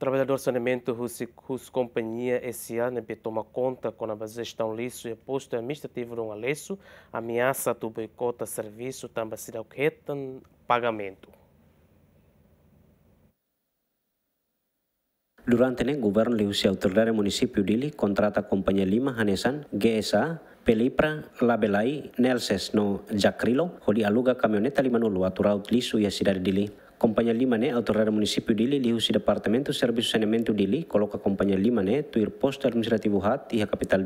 Trabalhador de saneamento russo Companhia S.A. NB né, toma conta com a gestão lixo e posto administrativo de um aleço, ameaça do boicota serviço também será o é pagamento. Durante o governo de autoridade município de Lili, contrata a companhia Lima Hanesan, GSA, Pelipra, Labelai, Nelses, no Jacrilo, onde aluga caminhoneta Limanulu, aturado lixo e a cidade de Dili. Kompanya Lima né, autoridade município de Ili, o Departamento de Serviço e Saneamento de Ili, coloca a Companhia Lima né, tuir posto administrativo hat e a capital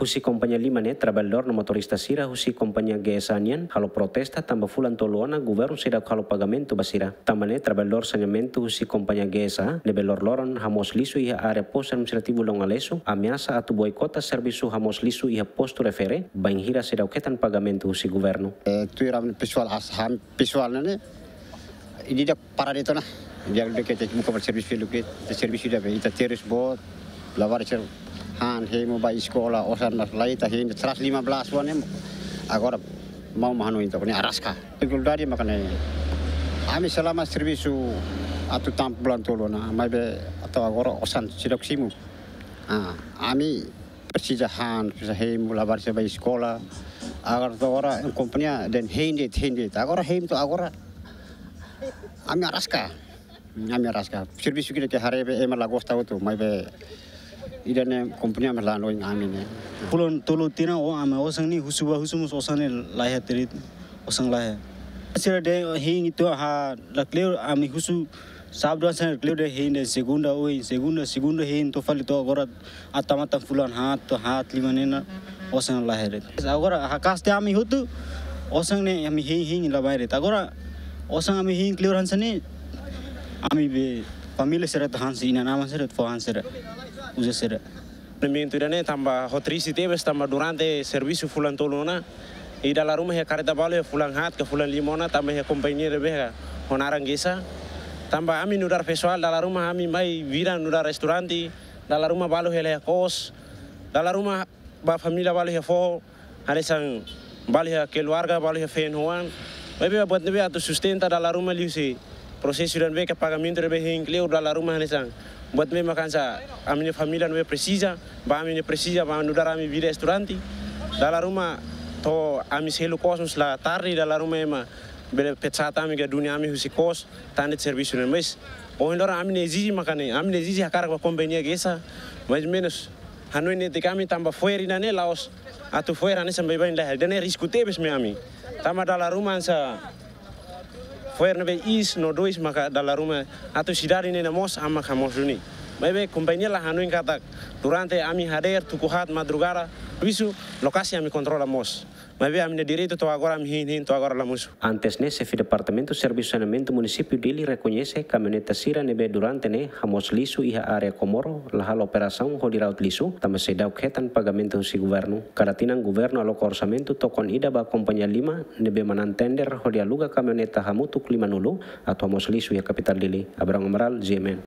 Husi kompanya Lima né, trabalhador no motorista sira, husi Companhia Gesanian, halo protesta, tamba fulan toluana, governo sira halo pagamento basira. Tamba né, trabalhador saneamento, husi Companhia Gesa, nebelor loron, hamos liso e a área posto administrativo longaleso, ameaça atu boicota serviço hamos liso e a posto refere, banhira sira o que pagamento husi governo. É, eh, tuir pessoal, pessoal, né, ini dia para itu nah. Dia lebih kita muka berservis filuk itu, servis sudah kita Ita terus bot, lawar cer han hei mau bayi sekolah, osan lah lain ini seratus lima belas wan agora mau mahanu itu ini araska. itu dari makanya. Kami selama servisu atau tamp bulan tulu nah, mai atau agora osan sidok simu. Ah, kami persijahan, persahei cer bayi sekolah. Agar tu orang kompanya dan hindi hindi. Agora hindi itu agora Ami araska. Ami araska. Fir bi ke hare be ema eh, lagosta oto mai be idane kompania me lano ing ami ne. Pulon tolo tina o ame osang oh, oh, ni husuba husumus osang oh, ne lahe terit osang lahe. Sira de hing itu ha lakle ami husu sabda sen lakle de hing de segunda oi segunda segunda hing to fali to agora atamata fulan hat to hat limane na osang lahe re. Agora hakas te ami hutu osang ne ami hing hing labai re. Agora osang ami hing clear hansa ni ami be family seret hansi ina nama seret fo hansa uza seret Nemin tu dana tambah hotrisi tebes tambah durante servisu fulan tolona i dala rumah ya karita balu, ya fulan hat ke fulan limona tambah ya kompanyi rebeha ya ya, honarang gesa tambah ami nudar pesual dala rumah ami mai vira nudar restoranti dala rumah balu ya kos dala rumah ba familia balu ya fo ada sang balo ya keluarga balu ya fenhuan Bebe buat nebe atau sustenta dalam rumah liu si. Proses sudah nebe kepagamento nebe udah dalam rumah nesang. Buat nebe makan sa, aminya familia nebe precisa, ba presisa precisa, ba kami ami vida estudanti. Dalam rumah to ami selalu kosmos la tarri dalam rumah ema. Bele petsata ami ke dunia ami husi kos, tandet servisu nebe. Ohendora ami nezizi makane, ami nezizi hakarak ba kompenia gesa, mas menos hanu ini di kami tambah ini nane laos atau fuer ini sampai bain lahir dan risku tebes me ami Tambah dalam rumah sa fuer nabe is no dois maka dalam rumah atau sidari ne mos amak hamos dunia Bebe lah anuin Katak. Durante ami hader, tukuhat madrugara wisu lokasi ami kontrol amos. Mas bem, diri itu direita, agora ami minha estou agora lá Antes, ne chefe de departamento de serviço saneamento Dili dele reconhece Sira nebe durante, ne hamos lisu e komoro área Comoro, operasaun ho operação rodiraut lisu também se dá pagamento si guvernu. Karatinan guvernu alo tokon tokon ida ba kompanya lima, nebe manantender rodia luga caminhoneta hamutuk lima nulu atau hamos lisu iha kapital Dili dele. Abrão Amaral,